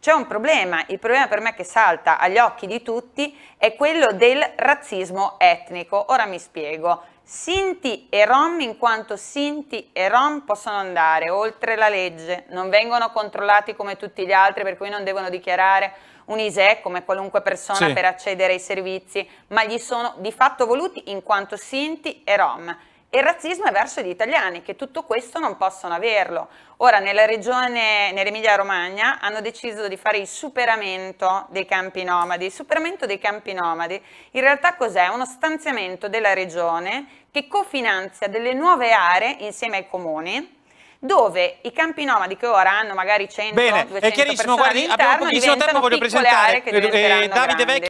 C'è un problema, il problema per me che salta agli occhi di tutti è quello del razzismo etnico. Ora mi spiego. Sinti e Rom, in quanto Sinti e Rom possono andare oltre la legge, non vengono controllati come tutti gli altri, per cui non devono dichiarare un ISE come qualunque persona sì. per accedere ai servizi, ma gli sono di fatto voluti in quanto Sinti e Rom. E il razzismo è verso gli italiani che tutto questo non possono averlo. Ora nella regione, nell'Emilia Romagna, hanno deciso di fare il superamento dei campi nomadi. Il superamento dei campi nomadi in realtà cos'è? Uno stanziamento della regione che cofinanzia delle nuove aree insieme ai comuni dove i campi nomadi che ora hanno magari 100 Bene, 200 è chiarissimo, guardi, abbiamo pochissimo tempo, voglio presentare eh, Davide grandi.